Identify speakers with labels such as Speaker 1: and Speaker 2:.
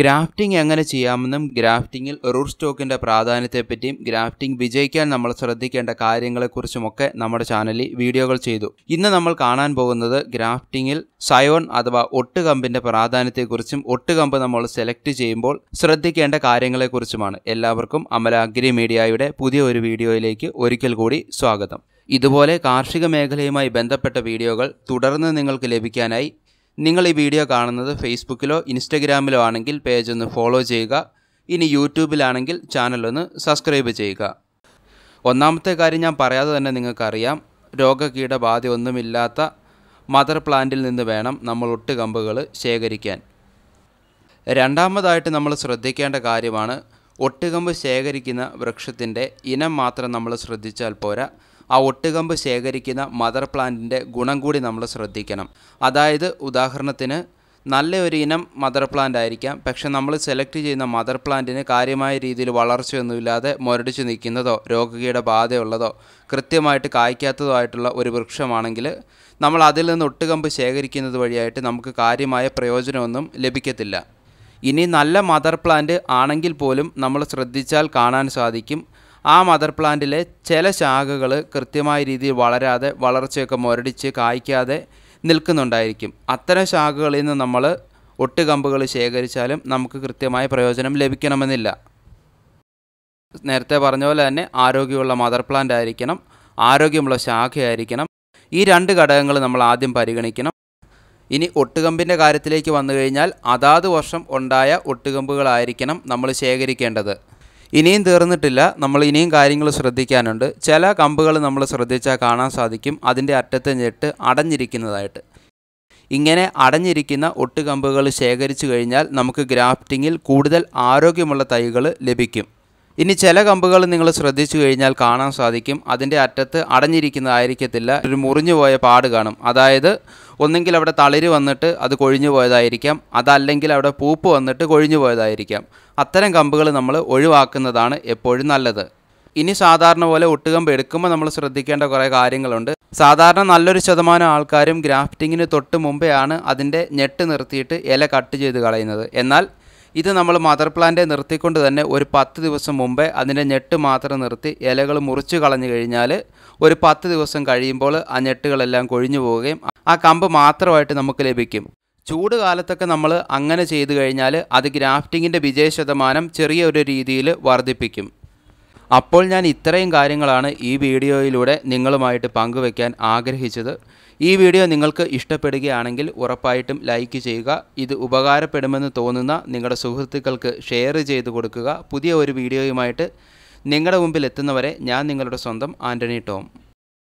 Speaker 1: grafting എങ്ങനെ ചെയ്യാമെന്നും ഗ്രാഫ്റ്റിങ്ങിൽ റൂർ സ്റ്റോക്കിൻ്റെ പ്രാധാന്യത്തെപ്പറ്റിയും ഗ്രാഫ്റ്റിംഗ് വിജയിക്കാൻ നമ്മൾ ശ്രദ്ധിക്കേണ്ട കാര്യങ്ങളെക്കുറിച്ചുമൊക്കെ നമ്മുടെ ചാനലിൽ വീഡിയോകൾ ചെയ്തു ഇന്ന് നമ്മൾ കാണാൻ പോകുന്നത് ഗ്രാഫ്റ്റിങ്ങിൽ സയോൺ അഥവാ ഒട്ടുകമ്പിൻ്റെ പ്രാധാന്യത്തെക്കുറിച്ചും ഒട്ടുകമ്പ് നമ്മൾ സെലക്ട് ചെയ്യുമ്പോൾ ശ്രദ്ധിക്കേണ്ട കാര്യങ്ങളെക്കുറിച്ചുമാണ് എല്ലാവർക്കും അമല അഗ്രി മീഡിയയുടെ പുതിയ ഒരു വീഡിയോയിലേക്ക് ഒരിക്കൽ കൂടി സ്വാഗതം ഇതുപോലെ കാർഷിക മേഖലയുമായി ബന്ധപ്പെട്ട വീഡിയോകൾ തുടർന്ന് നിങ്ങൾക്ക് ലഭിക്കാനായി നിങ്ങൾ ഈ വീഡിയോ കാണുന്നത് ഫേസ്ബുക്കിലോ ഇൻസ്റ്റഗ്രാമിലോ ആണെങ്കിൽ പേജ് ഒന്ന് ഫോളോ ചെയ്യുക ഇനി യൂട്യൂബിലാണെങ്കിൽ ചാനൽ ഒന്ന് സബ്സ്ക്രൈബ് ചെയ്യുക ഒന്നാമത്തെ കാര്യം ഞാൻ പറയാതെ തന്നെ നിങ്ങൾക്കറിയാം രോഗകീടബാധ ഒന്നുമില്ലാത്ത മദർ പ്ലാന്റിൽ നിന്ന് വേണം നമ്മൾ ഒട്ടുകമ്പുകൾ ശേഖരിക്കാൻ രണ്ടാമതായിട്ട് നമ്മൾ ശ്രദ്ധിക്കേണ്ട കാര്യമാണ് ഒട്ടുകമ്പ് ശേഖരിക്കുന്ന വൃക്ഷത്തിൻ്റെ ഇനം മാത്രം നമ്മൾ ശ്രദ്ധിച്ചാൽ പോരാ ആ ഒട്ടുകമ്പ് ശേഖരിക്കുന്ന മദർ പ്ലാന്റിൻ്റെ ഗുണം കൂടി നമ്മൾ ശ്രദ്ധിക്കണം അതായത് ഉദാഹരണത്തിന് നല്ല ഒരു ഇനം മദർ പ്ലാന്റ് ആയിരിക്കാം പക്ഷെ നമ്മൾ സെലക്ട് ചെയ്യുന്ന മദർ പ്ലാന്റിന് കാര്യമായ രീതിയിൽ വളർച്ചയൊന്നുമില്ലാതെ മുരടിച്ച് നിൽക്കുന്നതോ രോഗകീട ബാധയുള്ളതോ കൃത്യമായിട്ട് കായ്ക്കാത്തതോ ആയിട്ടുള്ള ഒരു വൃക്ഷമാണെങ്കിൽ നമ്മൾ അതിൽ നിന്ന് ഒട്ടുകമ്പ് ശേഖരിക്കുന്നത് വഴിയായിട്ട് നമുക്ക് കാര്യമായ പ്രയോജനമൊന്നും ലഭിക്കത്തില്ല ഇനി നല്ല മദർ പ്ലാന്റ് ആണെങ്കിൽ പോലും നമ്മൾ ശ്രദ്ധിച്ചാൽ കാണാൻ സാധിക്കും ആ മദർ പ്ലാന്റിലെ ചില ശാഖകൾ കൃത്യമായ രീതിയിൽ വളരാതെ വളർച്ചയൊക്കെ മുരടിച്ച് കായ്ക്കാതെ നിൽക്കുന്നുണ്ടായിരിക്കും അത്തരം ശാഖകളിൽ നിന്ന് നമ്മൾ ഒട്ടുകമ്പുകൾ ശേഖരിച്ചാലും നമുക്ക് കൃത്യമായ പ്രയോജനം ലഭിക്കണമെന്നില്ല നേരത്തെ പറഞ്ഞ പോലെ തന്നെ ആരോഗ്യമുള്ള മദർ പ്ലാന്റ് ആയിരിക്കണം ആരോഗ്യമുള്ള ശാഖയായിരിക്കണം ഈ രണ്ട് ഘടകങ്ങൾ നമ്മൾ ആദ്യം പരിഗണിക്കണം ഇനി ഒട്ടുകമ്പിൻ്റെ കാര്യത്തിലേക്ക് വന്നു കഴിഞ്ഞാൽ അതാത് വർഷം ഉണ്ടായ ഒട്ടുകമ്പുകളായിരിക്കണം നമ്മൾ ശേഖരിക്കേണ്ടത് ഇനിയും തീർന്നിട്ടില്ല നമ്മൾ ഇനിയും കാര്യങ്ങൾ ശ്രദ്ധിക്കാനുണ്ട് ചില കമ്പുകൾ നമ്മൾ ശ്രദ്ധിച്ചാൽ കാണാൻ സാധിക്കും അതിൻ്റെ അറ്റത്തെ ഞെട്ട് അടഞ്ഞിരിക്കുന്നതായിട്ട് ഇങ്ങനെ അടഞ്ഞിരിക്കുന്ന ഒട്ടുകമ്പുകൾ ശേഖരിച്ചു കഴിഞ്ഞാൽ നമുക്ക് ഗ്രാഫ്റ്റിങ്ങിൽ കൂടുതൽ ആരോഗ്യമുള്ള തൈകൾ ലഭിക്കും ഇനി ചില കമ്പുകൾ നിങ്ങൾ ശ്രദ്ധിച്ചു കഴിഞ്ഞാൽ കാണാൻ സാധിക്കും അതിൻ്റെ അറ്റത്ത് അടഞ്ഞിരിക്കുന്നതായിരിക്കത്തില്ല ഒരു മുറിഞ്ഞു പോയ പാട് കാണും അതായത് ഒന്നെങ്കിൽ അവിടെ തളിര് വന്നിട്ട് അത് കൊഴിഞ്ഞു പോയതായിരിക്കാം അതല്ലെങ്കിൽ അവിടെ പൂപ്പ് വന്നിട്ട് കൊഴിഞ്ഞു പോയതായിരിക്കാം അത്തരം കമ്പുകൾ നമ്മൾ ഒഴിവാക്കുന്നതാണ് എപ്പോഴും നല്ലത് ഇനി സാധാരണ പോലെ ഒട്ടുകമ്പ് എടുക്കുമ്പോൾ നമ്മൾ ശ്രദ്ധിക്കേണ്ട കുറേ കാര്യങ്ങളുണ്ട് സാധാരണ നല്ലൊരു ശതമാനം ആൾക്കാരും ഗ്രാഫ്റ്റിങ്ങിന് തൊട്ട് മുമ്പെയാണ് അതിൻ്റെ ഞെട്ട് നിർത്തിയിട്ട് ഇല കട്ട് ചെയ്ത് കളയുന്നത് എന്നാൽ ഇത് നമ്മൾ മദർ പ്ലാന്റ് നിർത്തിക്കൊണ്ട് തന്നെ ഒരു പത്ത് ദിവസം മുമ്പേ അതിൻ്റെ ഞെട്ട് മാത്രം നിർത്തി ഇലകൾ മുറിച്ച് കളഞ്ഞു കഴിഞ്ഞാൽ ഒരു പത്ത് ദിവസം കഴിയുമ്പോൾ ആ ഞെട്ടുകളെല്ലാം കൊഴിഞ്ഞു പോവുകയും ആ കമ്പ് മാത്രമായിട്ട് നമുക്ക് ലഭിക്കും ചൂട് കാലത്തൊക്കെ നമ്മൾ അങ്ങനെ ചെയ്തു കഴിഞ്ഞാൽ അത് ഗ്രാഫ്റ്റിങ്ങിൻ്റെ വിജയ ശതമാനം ചെറിയൊരു രീതിയിൽ വർദ്ധിപ്പിക്കും അപ്പോൾ ഞാൻ ഇത്രയും കാര്യങ്ങളാണ് ഈ വീഡിയോയിലൂടെ നിങ്ങളുമായിട്ട് പങ്കുവയ്ക്കാൻ ആഗ്രഹിച്ചത് ഈ വീഡിയോ നിങ്ങൾക്ക് ഇഷ്ടപ്പെടുകയാണെങ്കിൽ ഉറപ്പായിട്ടും ലൈക്ക് ചെയ്യുക ഇത് ഉപകാരപ്പെടുമെന്ന് തോന്നുന്ന നിങ്ങളുടെ സുഹൃത്തുക്കൾക്ക് ഷെയർ ചെയ്ത് കൊടുക്കുക പുതിയ ഒരു വീഡിയോയുമായിട്ട് നിങ്ങളുടെ മുമ്പിൽ എത്തുന്നവരെ ഞാൻ നിങ്ങളുടെ സ്വന്തം ആൻ്റണി ടോം